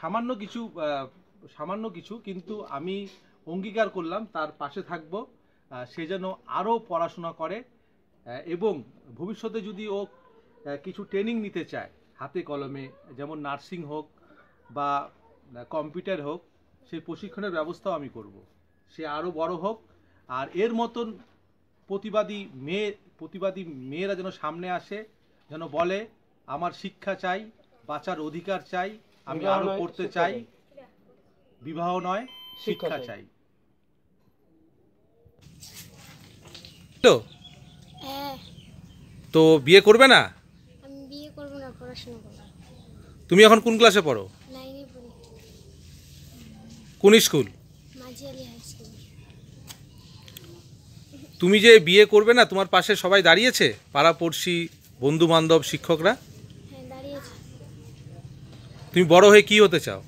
সামান্য কিছু সামান্য কিছু কিন্তু আমি অঙ্গীকার করলাম তার পাশে থাকব সে যেন আরও পড়াশোনা করে এবং ভবিষ্যতে যদি ও কিছু ট্রেনিং নিতে চায় হাতে কলমে যেমন নার্সিং হোক বা কম্পিউটার হোক সেই প্রশিক্ষণের ব্যবস্থাও আমি করব। সে আরও বড় হোক আর এর মতন প্রতিবাদী মেয়ে প্রতিবাদী মেয়েরা যেন সামনে আসে যেন বলে আমার শিক্ষা চাই বাঁচার অধিকার চাই আমি আরো পড়তে চাই বিবাহ নয় শিক্ষা চাই তো হ্যাঁ। তো বিয়ে করবে না আমি বিয়ে করব না পড়াশোনা করব তুমি এখন কোন ক্লাসে পড়ো নাইনে পড়ি কোন স্কুল মাঝিয়ালি হাই স্কুল তুমি যে বিয়ে করবে না তোমার পাশে সবাই দাঁড়িয়েছে পাড়া পড়শি বন্ধু বান্ধব শিক্ষকরা তুমি বড় হয়ে কি হতে চাও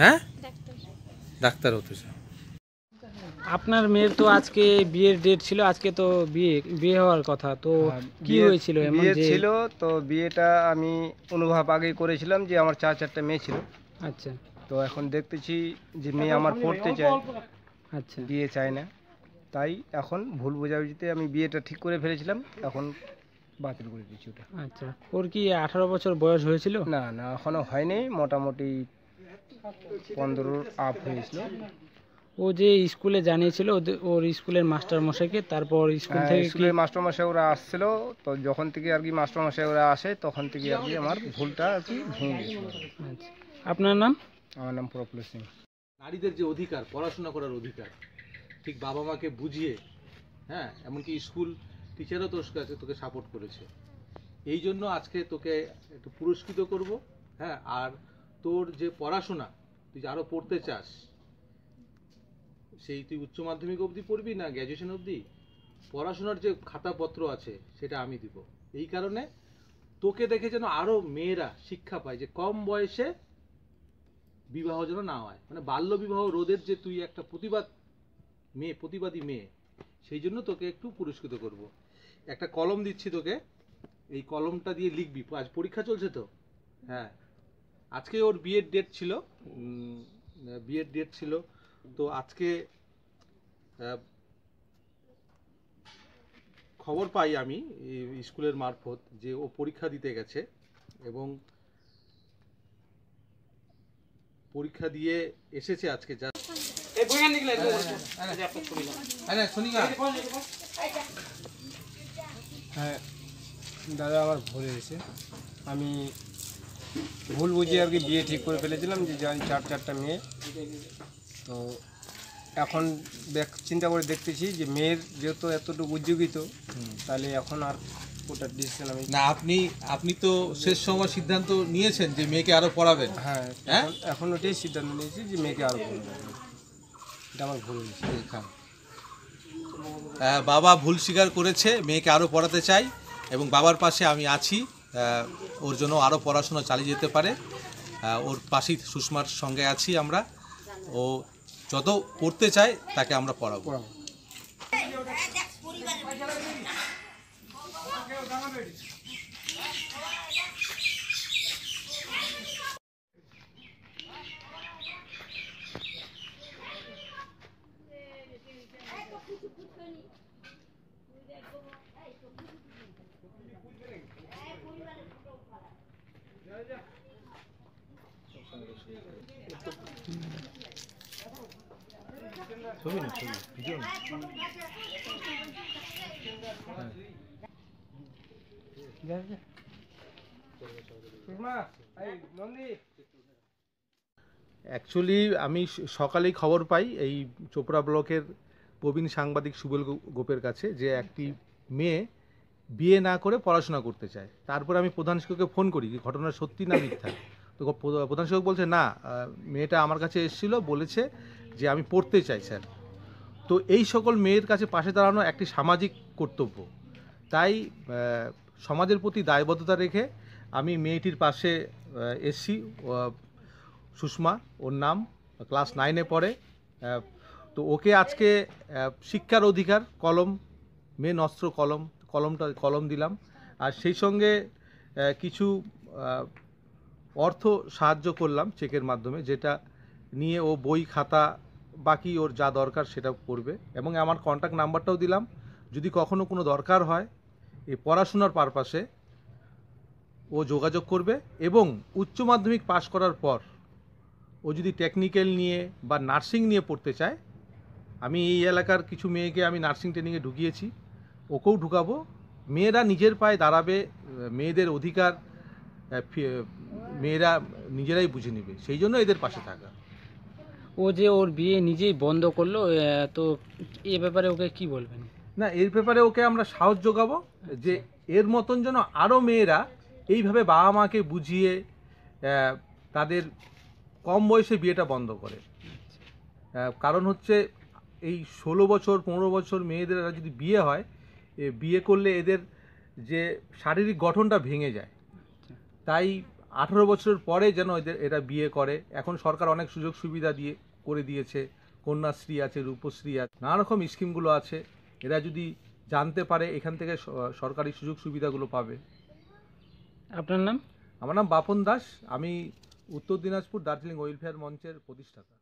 হ্যাঁ ডাক্তার হতে চাও আপনার মেয়ের তো আজকে বিয়ের ডেট ছিল আজকে তো বিয়ে বিয়ে হওয়ার কথা তো হ্যাঁ, কি হয়েছিল বিয়ে ছিল তো বিয়েটা আমি অনুভব আগেই করেছিলাম যে আমার চার চারটা মেয়ে ছিল আচ্ছা তো এখন দেখতেছি যে মেয়ে আমার পড়তে চায় আচ্ছা বিয়ে চায় না তাই এখন ভুল বোঝাবুঝিতে আমি বিয়েটা ঠিক করে ফেলেছিলাম এখন বাতিল করে দিচ্ছি ওটা আচ্ছা ওর কি আঠারো বছর বয়স হয়েছিল না না এখনো হয়নি মোটামুটি পনেরোর আপ হয়েছিল ও যে স্কুলে জানিয়েছিল ওর স্কুলের মাস্টার মশাইকে তারপর স্কুল হ্যাঁ, থেকে স্কুলের মাস্টার মশাই ওরা আসছিল তো যখন থেকে আর কি মাস্টার মশাই ওরা আসে তখন থেকে আর কি আমার ভুলটা আর কি ভেঙে গেছিল আচ্ছা। আপনার নাম আমার নাম প্রফুল্ল সিং নারীদের যে অধিকার পড়াশোনা করার অধিকার ঠিক বাবা মাকে বুঝিয়ে হ্যাঁ এমনকি স্কুল টিচারও তোর কাছে তোকে সাপোর্ট করেছে এই জন্য আজকে তোকে একটু পুরস্কৃত করব হ্যাঁ আর তোর যে পড়াশোনা তুই আরও পড়তে চাস সেই তুই উচ্চ মাধ্যমিক অবধি পড়বি না গ্র্যাজুয়েশন অবধি পড়াশোনার যে খাতাপত্র আছে সেটা আমি দিব এই কারণে তোকে দেখে যেন আরও মেয়েরা শিক্ষা পায় যে কম বয়সে বিবাহ যেন না হয় মানে বাল্য বিবাহ রোধের যে তুই একটা প্রতিবাদ মেয়ে প্রতিবাদী মেয়ে সেই জন্য তোকে একটু পুরস্কৃত করব। একটা কলম দিচ্ছি তোকে এই কলমটা দিয়ে লিখবি আজ পরীক্ষা চলছে তো হ্যাঁ আজকে ওর বিয়ের ডেট ছিল বিয়ের ডেট ছিল তো আজকে খবর পাই আমি স্কুলের মারফত যে ও পরীক্ষা দিতে গেছে এবং পরীক্ষা দিয়ে এসেছে আজকে যা হ্যাঁ দাদা আবার ভুল হয়েছে আমি ভুল বুঝে আর কি বিয়ে ঠিক করে ফেলেছিলাম যে যাই চার চারটা মেয়ে তো এখন চিন্তা করে দেখতেছি যে মেয়ের যেহেতু এতটুকু উদ্যোগিত তাহলে এখন আর ওটা ডিসিশন আমি না আপনি আপনি তো শেষ সময় সিদ্ধান্ত নিয়েছেন যে মেয়েকে আরও পড়াবেন হ্যাঁ হ্যাঁ এখন ওটাই সিদ্ধান্ত নিয়েছি যে মেয়েকে আরও পড়াবেন বাবা ভুল স্বীকার করেছে মেয়েকে আরও পড়াতে চাই এবং বাবার পাশে আমি আছি ওর জন্য আরও পড়াশোনা চালিয়ে যেতে পারে ওর পাশেই সুষমার সঙ্গে আছি আমরা ও যত পড়তে চায় তাকে আমরা পড়াবো পড়াবো ছবি ভিডিও অ্যাকচুয়ালি আমি সকালেই খবর পাই এই চোপড়া ব্লকের প্রবীণ সাংবাদিক সুবল গোপের কাছে যে একটি মেয়ে বিয়ে না করে পড়াশোনা করতে চায় তারপর আমি প্রধান শিক্ষককে ফোন করি ঘটনা সত্যি না মিথ্যা তো প্রধান শিক্ষক বলছে না মেয়েটা আমার কাছে এসেছিলো বলেছে যে আমি পড়তে চাই স্যার তো এই সকল মেয়ের কাছে পাশে দাঁড়ানো একটি সামাজিক কর্তব্য তাই সমাজের প্রতি দায়বদ্ধতা রেখে আমি মেয়েটির পাশে এসছি সুষমা ওর নাম ক্লাস নাইনে পড়ে তো ওকে আজকে শিক্ষার অধিকার কলম মেন অস্ত্র কলম কলমটা কলম দিলাম আর সেই সঙ্গে কিছু অর্থ সাহায্য করলাম চেকের মাধ্যমে যেটা নিয়ে ও বই খাতা বাকি ওর যা দরকার সেটা করবে এবং আমার কন্ট্যাক্ট নাম্বারটাও দিলাম যদি কখনও কোনো দরকার হয় এই পড়াশোনার পারপাসে ও যোগাযোগ করবে এবং উচ্চ মাধ্যমিক পাশ করার পর ও যদি টেকনিক্যাল নিয়ে বা নার্সিং নিয়ে পড়তে চায় আমি এই এলাকার কিছু মেয়েকে আমি নার্সিং ট্রেনিংয়ে ঢুকিয়েছি ওকেও ঢুকাবো মেয়েরা নিজের পায়ে দাঁড়াবে মেয়েদের অধিকার মেয়েরা নিজেরাই বুঝে নেবে সেই জন্য এদের পাশে থাকা ও যে ওর বিয়ে নিজেই বন্ধ করলো তো এ ব্যাপারে ওকে কি বলবেন না এর ব্যাপারে ওকে আমরা সাহস যোগাবো যে এর মতন যেন আরও মেয়েরা এইভাবে বাবা মাকে বুঝিয়ে তাদের কম বয়সে বিয়েটা বন্ধ করে কারণ হচ্ছে এই ষোলো বছর পনেরো বছর মেয়েদের যদি বিয়ে হয় এ বিয়ে করলে এদের যে শারীরিক গঠনটা ভেঙে যায় আচ্ছা। তাই আঠেরো বছরের পরে যেন এদের এরা বিয়ে করে এখন সরকার অনেক সুযোগ সুবিধা দিয়ে করে দিয়েছে কন্যাশ্রী আছে রূপশ্রী আছে নানা রকম স্কিমগুলো আছে এরা যদি জানতে পারে এখান থেকে সরকারি সুযোগ সুবিধাগুলো পাবে আপনার নাম আমার নাম বাপন দাস আমি উত্তর দিনাজপুর দার্জিলিং ওয়েলফেয়ার মঞ্চের প্রতিষ্ঠাতা